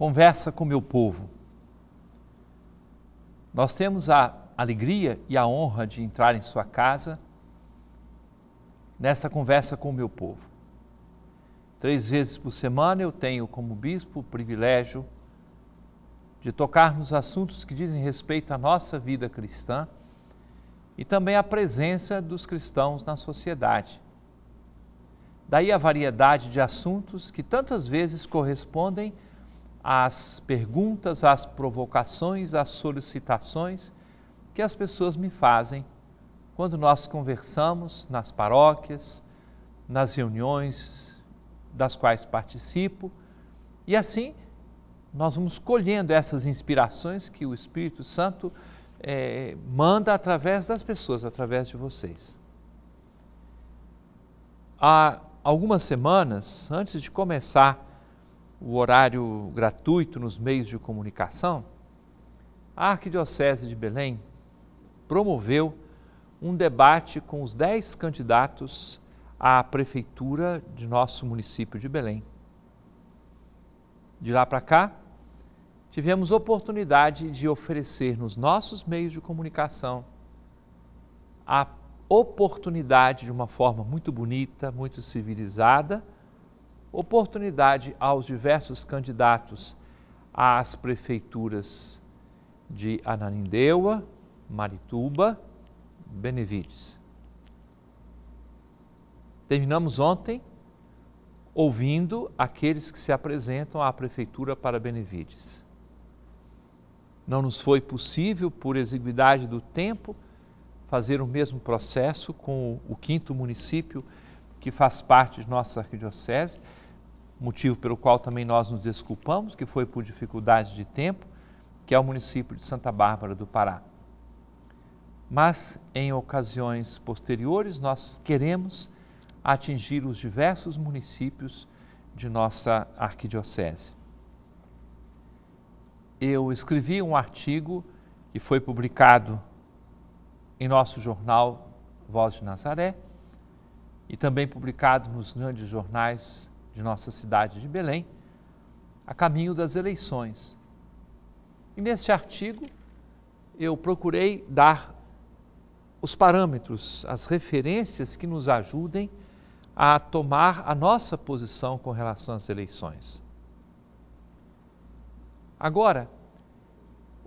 Conversa com meu povo. Nós temos a alegria e a honra de entrar em sua casa nesta conversa com o meu povo. Três vezes por semana eu tenho como bispo o privilégio de tocar nos assuntos que dizem respeito à nossa vida cristã e também à presença dos cristãos na sociedade. Daí a variedade de assuntos que tantas vezes correspondem às perguntas, às provocações, às solicitações que as pessoas me fazem quando nós conversamos nas paróquias, nas reuniões das quais participo. E assim nós vamos colhendo essas inspirações que o Espírito Santo é, manda através das pessoas, através de vocês. Há algumas semanas, antes de começar o horário gratuito nos meios de comunicação, a Arquidiocese de Belém promoveu um debate com os dez candidatos à prefeitura de nosso município de Belém. De lá para cá, tivemos oportunidade de oferecer nos nossos meios de comunicação a oportunidade de uma forma muito bonita, muito civilizada, oportunidade aos diversos candidatos às prefeituras de Ananindeua, Marituba, Benevides. Terminamos ontem ouvindo aqueles que se apresentam à prefeitura para Benevides. Não nos foi possível, por exiguidade do tempo, fazer o mesmo processo com o quinto município que faz parte de nossa arquidiocese, motivo pelo qual também nós nos desculpamos, que foi por dificuldade de tempo, que é o município de Santa Bárbara do Pará. Mas em ocasiões posteriores nós queremos atingir os diversos municípios de nossa arquidiocese. Eu escrevi um artigo que foi publicado em nosso jornal Voz de Nazaré, e também publicado nos grandes jornais de nossa cidade de Belém, a caminho das eleições. E neste artigo eu procurei dar os parâmetros, as referências que nos ajudem a tomar a nossa posição com relação às eleições. Agora,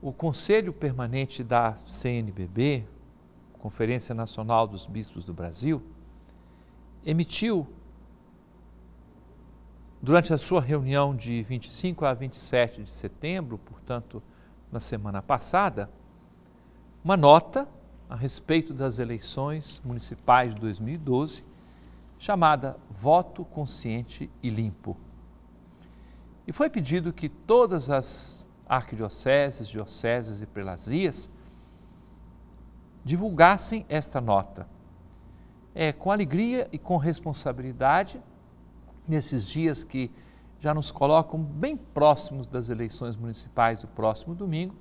o Conselho Permanente da CNBB, Conferência Nacional dos Bispos do Brasil, emitiu, durante a sua reunião de 25 a 27 de setembro, portanto, na semana passada, uma nota a respeito das eleições municipais de 2012, chamada Voto Consciente e Limpo. E foi pedido que todas as arquidioceses, dioceses e prelazias divulgassem esta nota é, com alegria e com responsabilidade nesses dias que já nos colocam bem próximos das eleições municipais do próximo domingo.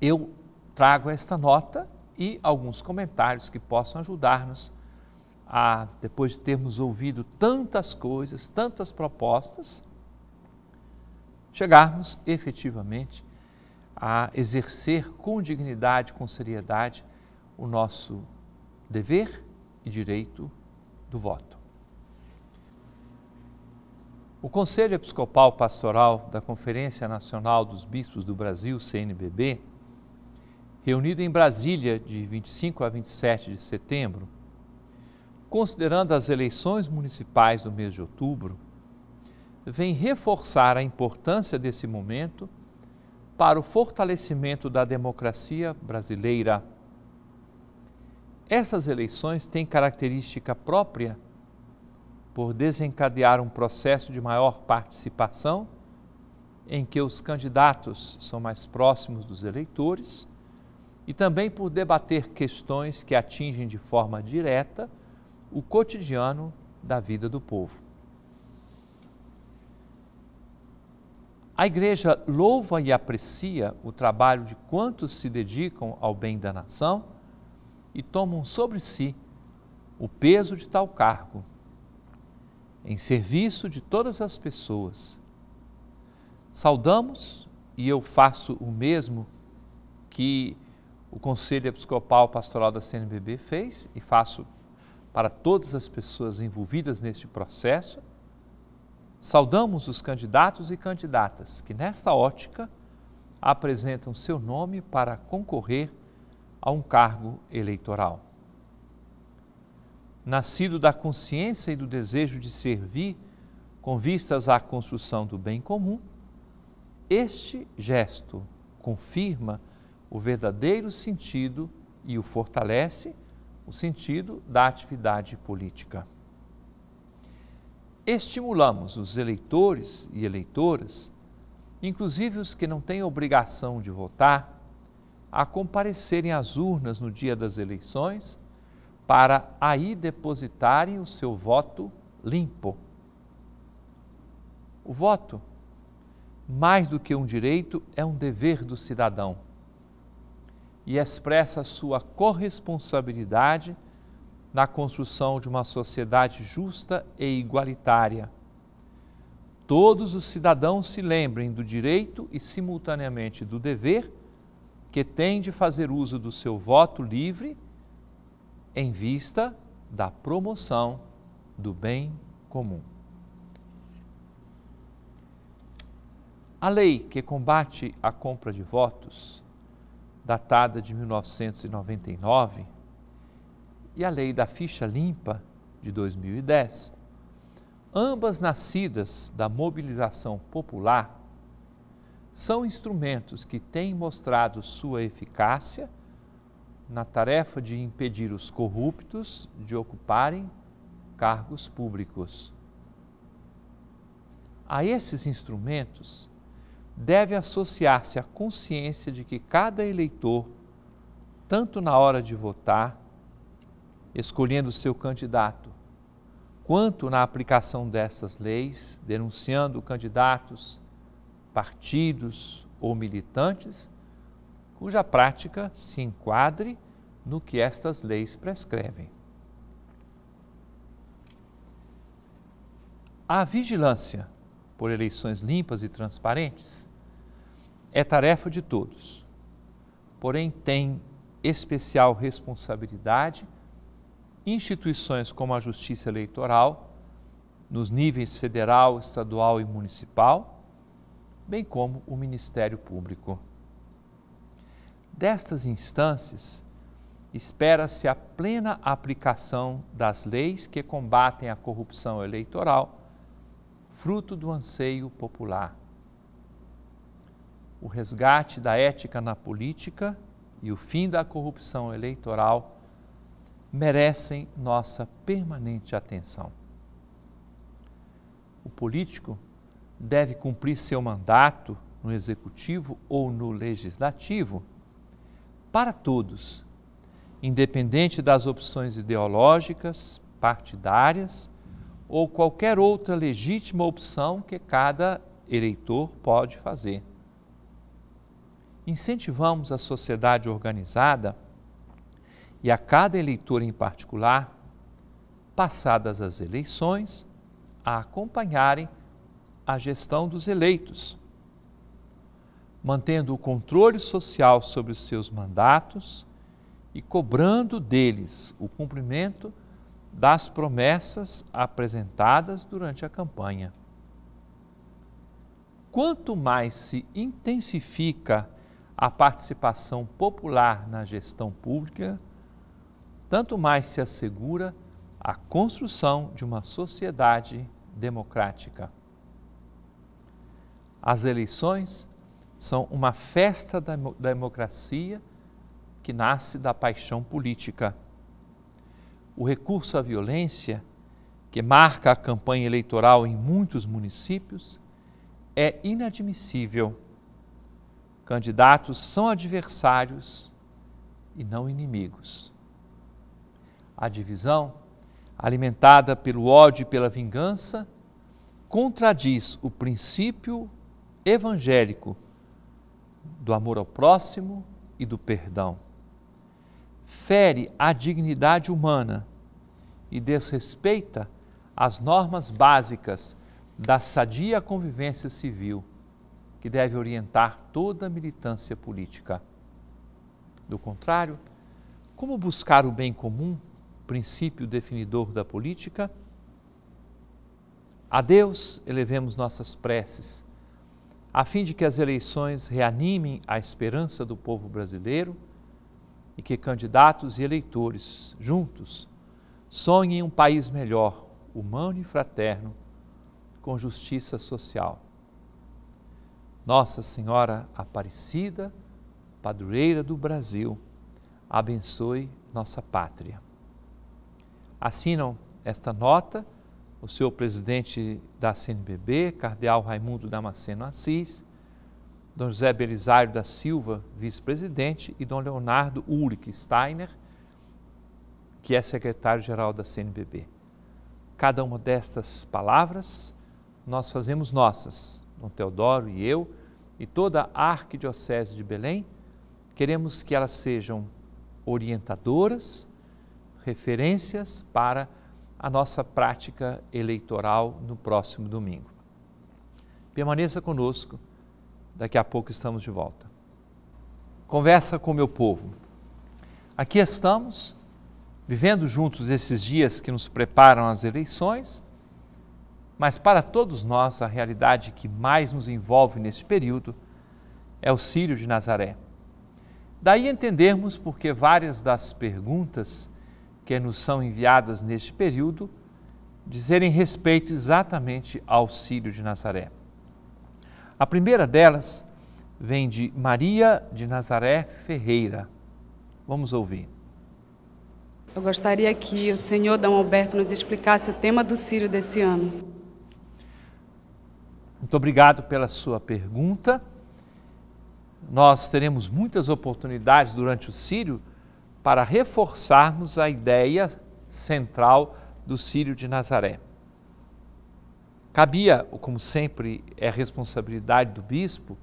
Eu trago esta nota e alguns comentários que possam ajudar-nos a, depois de termos ouvido tantas coisas, tantas propostas, chegarmos efetivamente a exercer com dignidade, com seriedade, o nosso dever e direito do voto. O Conselho Episcopal Pastoral da Conferência Nacional dos Bispos do Brasil, CNBB, reunido em Brasília de 25 a 27 de setembro, considerando as eleições municipais do mês de outubro, vem reforçar a importância desse momento para o fortalecimento da democracia brasileira. Essas eleições têm característica própria por desencadear um processo de maior participação, em que os candidatos são mais próximos dos eleitores, e também por debater questões que atingem de forma direta o cotidiano da vida do povo. A igreja louva e aprecia o trabalho de quantos se dedicam ao bem da nação e tomam sobre si o peso de tal cargo, em serviço de todas as pessoas. Saudamos, e eu faço o mesmo que o Conselho Episcopal Pastoral da CNBB fez, e faço para todas as pessoas envolvidas neste processo. Saudamos os candidatos e candidatas que, nesta ótica, apresentam seu nome para concorrer a um cargo eleitoral. Nascido da consciência e do desejo de servir com vistas à construção do bem comum, este gesto confirma o verdadeiro sentido e o fortalece o sentido da atividade política. Estimulamos os eleitores e eleitoras, inclusive os que não têm obrigação de votar, a comparecerem às urnas no dia das eleições para aí depositarem o seu voto limpo. O voto, mais do que um direito, é um dever do cidadão e expressa sua corresponsabilidade na construção de uma sociedade justa e igualitária. Todos os cidadãos se lembrem do direito e, simultaneamente, do dever que tem de fazer uso do seu voto livre em vista da promoção do bem comum. A lei que combate a compra de votos, datada de 1999, e a lei da ficha limpa, de 2010, ambas nascidas da mobilização popular são instrumentos que têm mostrado sua eficácia na tarefa de impedir os corruptos de ocuparem cargos públicos. A esses instrumentos deve associar-se a consciência de que cada eleitor, tanto na hora de votar, escolhendo seu candidato, quanto na aplicação dessas leis, denunciando candidatos partidos ou militantes, cuja prática se enquadre no que estas leis prescrevem. A vigilância por eleições limpas e transparentes é tarefa de todos, porém tem especial responsabilidade instituições como a Justiça Eleitoral, nos níveis federal, estadual e municipal, bem como o Ministério Público. Destas instâncias, espera-se a plena aplicação das leis que combatem a corrupção eleitoral, fruto do anseio popular. O resgate da ética na política e o fim da corrupção eleitoral merecem nossa permanente atenção. O político deve cumprir seu mandato no executivo ou no legislativo para todos, independente das opções ideológicas, partidárias ou qualquer outra legítima opção que cada eleitor pode fazer. Incentivamos a sociedade organizada e a cada eleitor em particular, passadas as eleições, a acompanharem a gestão dos eleitos, mantendo o controle social sobre os seus mandatos e cobrando deles o cumprimento das promessas apresentadas durante a campanha. Quanto mais se intensifica a participação popular na gestão pública, tanto mais se assegura a construção de uma sociedade democrática. As eleições são uma festa da democracia que nasce da paixão política. O recurso à violência, que marca a campanha eleitoral em muitos municípios, é inadmissível. Candidatos são adversários e não inimigos. A divisão, alimentada pelo ódio e pela vingança, contradiz o princípio evangélico do amor ao próximo e do perdão. Fere a dignidade humana e desrespeita as normas básicas da sadia convivência civil, que deve orientar toda a militância política. Do contrário, como buscar o bem comum, princípio definidor da política? A Deus elevemos nossas preces a fim de que as eleições reanimem a esperança do povo brasileiro e que candidatos e eleitores, juntos, sonhem um país melhor, humano e fraterno, com justiça social. Nossa Senhora Aparecida, padroeira do Brasil, abençoe nossa pátria. Assinam esta nota o senhor presidente da CNBB, cardeal Raimundo Damasceno Assis, Dom José Belisário da Silva, vice-presidente, e Dom Leonardo Ulrich Steiner, que é secretário-geral da CNBB. Cada uma destas palavras nós fazemos nossas, Dom Teodoro e eu, e toda a Arquidiocese de Belém, queremos que elas sejam orientadoras, referências para a a nossa prática eleitoral no próximo domingo. Permaneça conosco, daqui a pouco estamos de volta. Conversa com meu povo. Aqui estamos, vivendo juntos esses dias que nos preparam às eleições, mas para todos nós a realidade que mais nos envolve nesse período é o Sírio de Nazaré. Daí entendermos porque várias das perguntas que nos são enviadas neste período dizerem respeito exatamente ao Círio de Nazaré. A primeira delas vem de Maria de Nazaré Ferreira. Vamos ouvir. Eu gostaria que o senhor D. Alberto nos explicasse o tema do Círio desse ano. Muito obrigado pela sua pergunta. Nós teremos muitas oportunidades durante o Círio para reforçarmos a ideia central do Sírio de Nazaré. Cabia, como sempre é responsabilidade do bispo,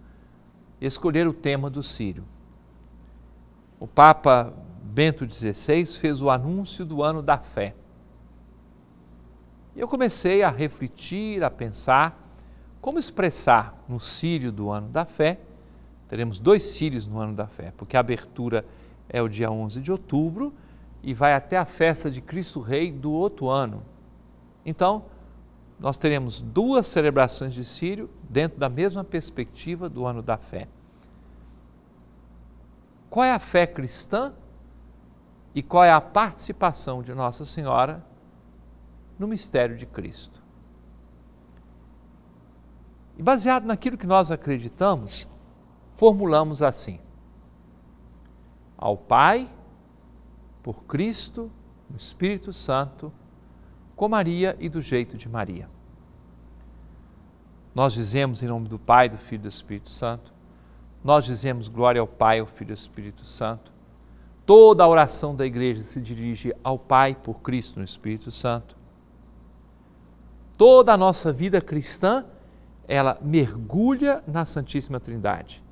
escolher o tema do Sírio. O Papa Bento XVI fez o anúncio do ano da fé. Eu comecei a refletir, a pensar como expressar no Sírio do ano da fé. Teremos dois Sírios no ano da fé, porque a abertura é é o dia 11 de outubro e vai até a festa de Cristo Rei do outro ano. Então, nós teremos duas celebrações de Sírio dentro da mesma perspectiva do ano da fé. Qual é a fé cristã e qual é a participação de Nossa Senhora no mistério de Cristo? E baseado naquilo que nós acreditamos, formulamos assim ao Pai, por Cristo, no Espírito Santo, com Maria e do jeito de Maria. Nós dizemos em nome do Pai, do Filho e do Espírito Santo. Nós dizemos glória ao Pai, ao Filho e ao Espírito Santo. Toda a oração da igreja se dirige ao Pai por Cristo no Espírito Santo. Toda a nossa vida cristã, ela mergulha na Santíssima Trindade.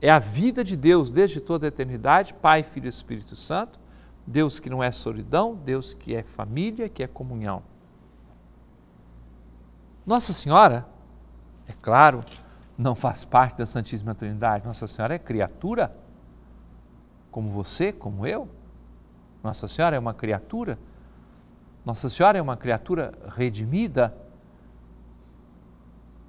É a vida de Deus desde toda a eternidade, Pai, Filho e Espírito Santo, Deus que não é solidão, Deus que é família, que é comunhão. Nossa Senhora, é claro, não faz parte da Santíssima Trindade. Nossa Senhora é criatura, como você, como eu. Nossa Senhora é uma criatura. Nossa Senhora é uma criatura redimida.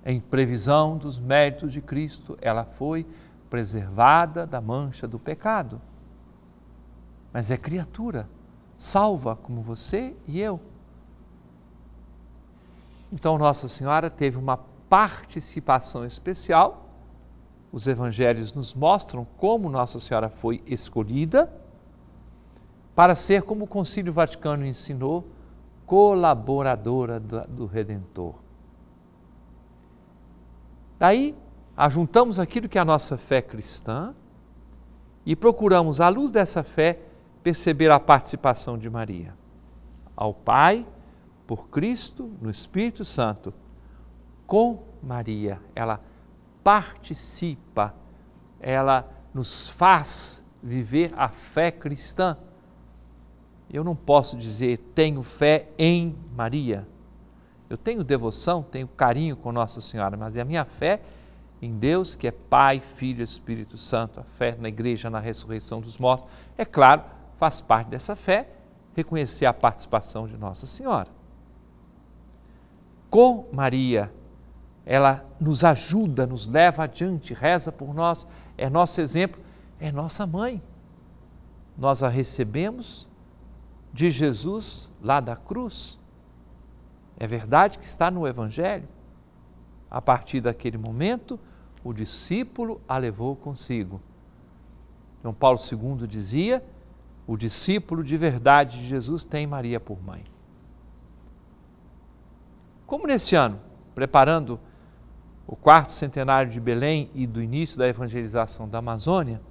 Em previsão dos méritos de Cristo, ela foi preservada da mancha do pecado. Mas é criatura, salva como você e eu. Então Nossa Senhora teve uma participação especial. Os evangelhos nos mostram como Nossa Senhora foi escolhida para ser, como o Concílio Vaticano ensinou, colaboradora do Redentor. Daí ajuntamos aquilo que é a nossa fé cristã e procuramos, à luz dessa fé, perceber a participação de Maria. Ao Pai, por Cristo, no Espírito Santo, com Maria, ela participa, ela nos faz viver a fé cristã. Eu não posso dizer tenho fé em Maria. Eu tenho devoção, tenho carinho com Nossa Senhora, mas a minha fé em Deus, que é Pai, Filho e Espírito Santo, a fé na igreja, na ressurreição dos mortos, é claro, faz parte dessa fé reconhecer a participação de Nossa Senhora. Com Maria, ela nos ajuda, nos leva adiante, reza por nós, é nosso exemplo, é nossa mãe. Nós a recebemos de Jesus lá da cruz. É verdade que está no Evangelho. A partir daquele momento, o discípulo a levou consigo. João Paulo II dizia: o discípulo de verdade de Jesus tem Maria por mãe. Como neste ano, preparando o quarto centenário de Belém e do início da evangelização da Amazônia,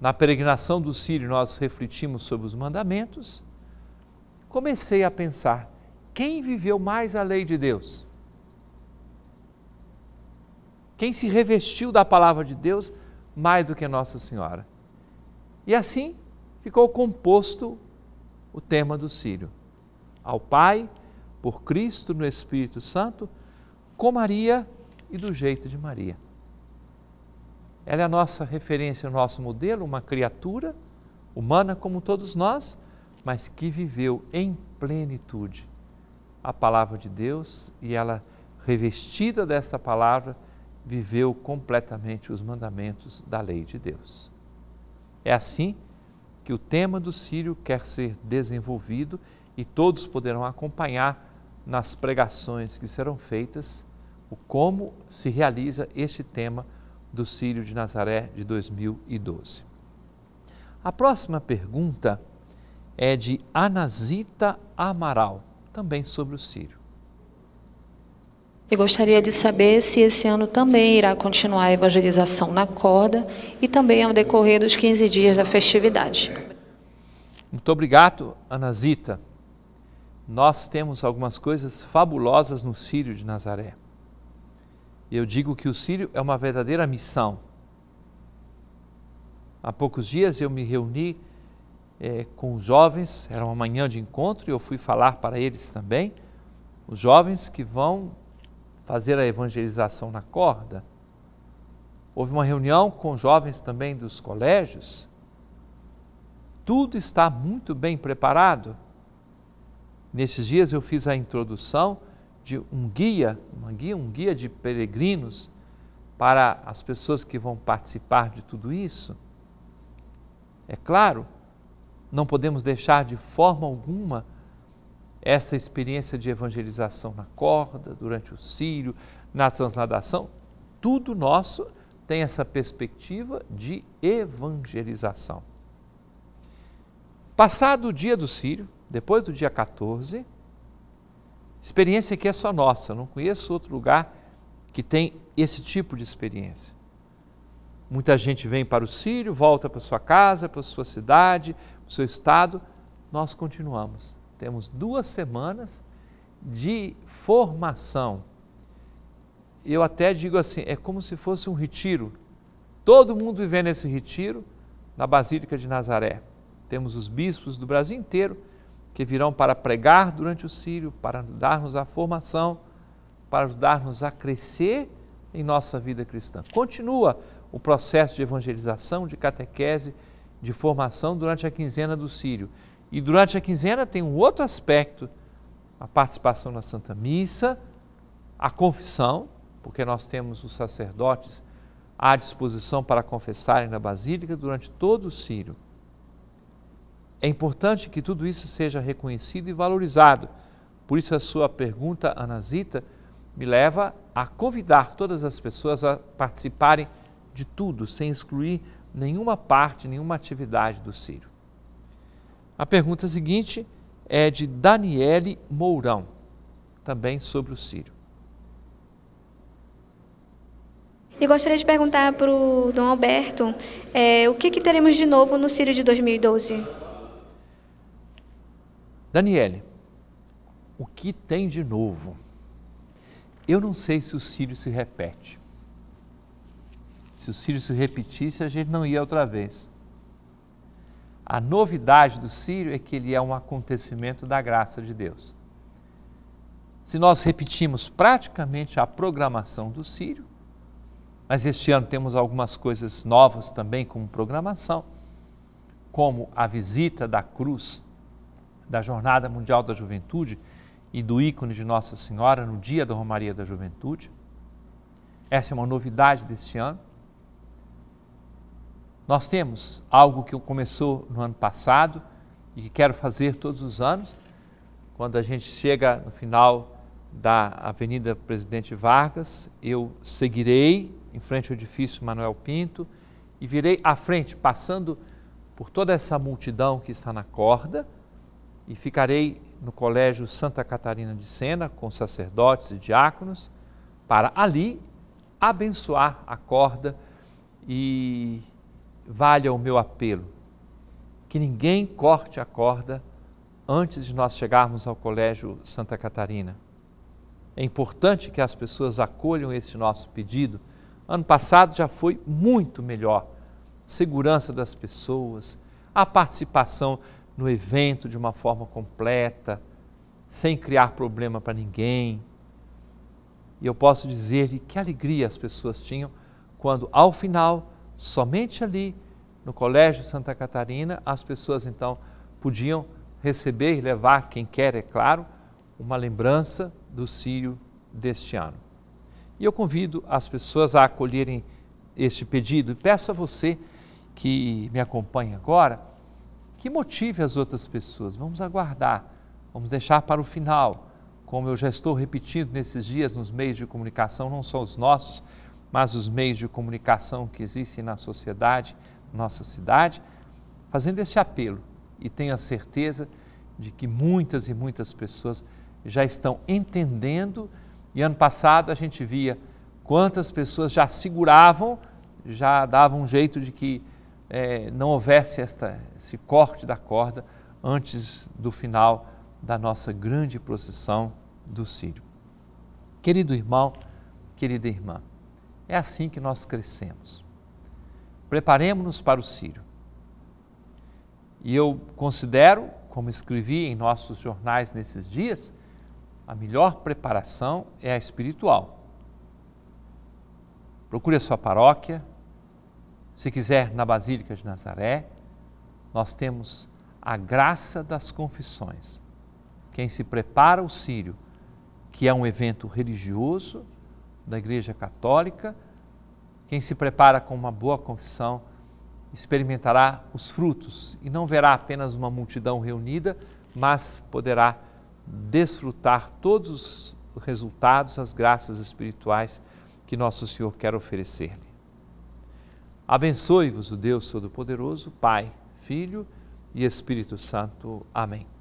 na peregrinação do Sírio nós refletimos sobre os mandamentos, comecei a pensar: quem viveu mais a lei de Deus? quem se revestiu da palavra de Deus mais do que Nossa Senhora. E assim ficou composto o tema do Sírio. Ao Pai, por Cristo no Espírito Santo, com Maria e do jeito de Maria. Ela é a nossa referência, o nosso modelo, uma criatura humana como todos nós, mas que viveu em plenitude a palavra de Deus e ela revestida dessa palavra viveu completamente os mandamentos da lei de Deus. É assim que o tema do Sírio quer ser desenvolvido e todos poderão acompanhar nas pregações que serão feitas o como se realiza este tema do Sírio de Nazaré de 2012. A próxima pergunta é de Anasita Amaral, também sobre o Sírio. E gostaria de saber se esse ano também irá continuar a evangelização na corda e também ao decorrer dos 15 dias da festividade. Muito obrigado, Anazita. Nós temos algumas coisas fabulosas no Sírio de Nazaré. Eu digo que o Sírio é uma verdadeira missão. Há poucos dias eu me reuni é, com os jovens, era uma manhã de encontro e eu fui falar para eles também, os jovens que vão fazer a evangelização na corda. Houve uma reunião com jovens também dos colégios. Tudo está muito bem preparado. Nesses dias eu fiz a introdução de um guia, uma guia, um guia de peregrinos para as pessoas que vão participar de tudo isso. É claro, não podemos deixar de forma alguma esta experiência de evangelização na corda, durante o sírio, na transladação, tudo nosso tem essa perspectiva de evangelização. Passado o dia do sírio, depois do dia 14, experiência que é só nossa, não conheço outro lugar que tem esse tipo de experiência. Muita gente vem para o Sírio, volta para sua casa, para sua cidade, para o seu estado. Nós continuamos. Temos duas semanas de formação. Eu até digo assim: é como se fosse um retiro. Todo mundo vivendo esse retiro na Basílica de Nazaré. Temos os bispos do Brasil inteiro que virão para pregar durante o Sírio, para dar-nos a formação, para ajudar-nos a crescer em nossa vida cristã. Continua o processo de evangelização, de catequese, de formação durante a quinzena do Sírio. E durante a quinzena tem um outro aspecto: a participação na Santa Missa, a confissão, porque nós temos os sacerdotes à disposição para confessarem na Basílica durante todo o Sírio. É importante que tudo isso seja reconhecido e valorizado. Por isso, a sua pergunta, Anasita, me leva a convidar todas as pessoas a participarem de tudo, sem excluir nenhuma parte, nenhuma atividade do Ciro. A pergunta seguinte é de Daniele Mourão, também sobre o Sírio. E gostaria de perguntar para o Dom Alberto é, o que, que, teremos de novo no Sírio de 2012? Daniele, o que tem de novo? Eu não sei se o Sírio se repete. Se o Sírio se repetisse, a gente não ia outra vez. A novidade do Sírio é que ele é um acontecimento da graça de Deus. Se nós repetimos praticamente a programação do Sírio, mas este ano temos algumas coisas novas também como programação, como a visita da cruz da Jornada Mundial da Juventude e do ícone de Nossa Senhora no Dia da Romaria da Juventude. Essa é uma novidade deste ano. Nós temos algo que começou no ano passado e que quero fazer todos os anos. Quando a gente chega no final da Avenida Presidente Vargas, eu seguirei em frente ao edifício Manuel Pinto e virei à frente, passando por toda essa multidão que está na corda, e ficarei no Colégio Santa Catarina de Sena com sacerdotes e diáconos para ali abençoar a corda e valha o meu apelo. Que ninguém corte a corda antes de nós chegarmos ao Colégio Santa Catarina. É importante que as pessoas acolham esse nosso pedido. Ano passado já foi muito melhor. Segurança das pessoas, a participação no evento de uma forma completa, sem criar problema para ninguém. E eu posso dizer-lhe que alegria as pessoas tinham quando, ao final, Somente ali, no Colégio Santa Catarina, as pessoas então podiam receber e levar, quem quer, é claro, uma lembrança do sírio deste ano. E eu convido as pessoas a acolherem este pedido e peço a você que me acompanha agora que motive as outras pessoas. Vamos aguardar, vamos deixar para o final. Como eu já estou repetindo nesses dias nos meios de comunicação, não só os nossos, mas os meios de comunicação que existem na sociedade, nossa cidade, fazendo esse apelo. E tenho a certeza de que muitas e muitas pessoas já estão entendendo. E ano passado a gente via quantas pessoas já seguravam, já davam um jeito de que é, não houvesse esta, esse corte da corda antes do final da nossa grande procissão do Sírio. Querido irmão, querida irmã, é assim que nós crescemos. Preparemos-nos para o Sírio. E eu considero, como escrevi em nossos jornais nesses dias, a melhor preparação é a espiritual. Procure a sua paróquia, se quiser, na Basílica de Nazaré, nós temos a graça das confissões. Quem se prepara o Sírio, que é um evento religioso, da Igreja Católica. Quem se prepara com uma boa confissão experimentará os frutos e não verá apenas uma multidão reunida, mas poderá desfrutar todos os resultados, as graças espirituais que nosso Senhor quer oferecer-lhe. Abençoe-vos o Deus Todo-Poderoso, Pai, Filho e Espírito Santo. Amém.